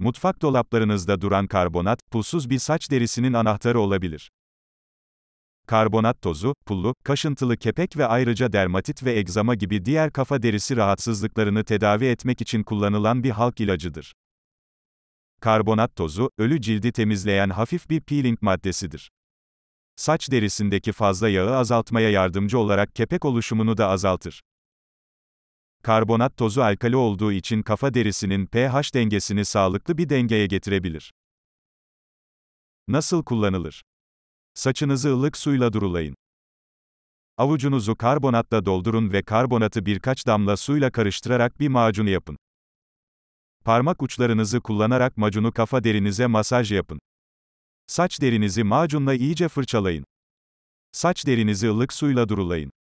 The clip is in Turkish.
Mutfak dolaplarınızda duran karbonat, pulsuz bir saç derisinin anahtarı olabilir. Karbonat tozu, pullu, kaşıntılı kepek ve ayrıca dermatit ve egzama gibi diğer kafa derisi rahatsızlıklarını tedavi etmek için kullanılan bir halk ilacıdır. Karbonat tozu, ölü cildi temizleyen hafif bir peeling maddesidir. Saç derisindeki fazla yağı azaltmaya yardımcı olarak kepek oluşumunu da azaltır karbonat tozu alkali olduğu için kafa derisinin pH dengesini sağlıklı bir dengeye getirebilir. Nasıl kullanılır? Saçınızı ılık suyla durulayın. Avucunuzu karbonatla doldurun ve karbonatı birkaç damla suyla karıştırarak bir macun yapın. Parmak uçlarınızı kullanarak macunu kafa derinize masaj yapın. Saç derinizi macunla iyice fırçalayın. Saç derinizi ılık suyla durulayın.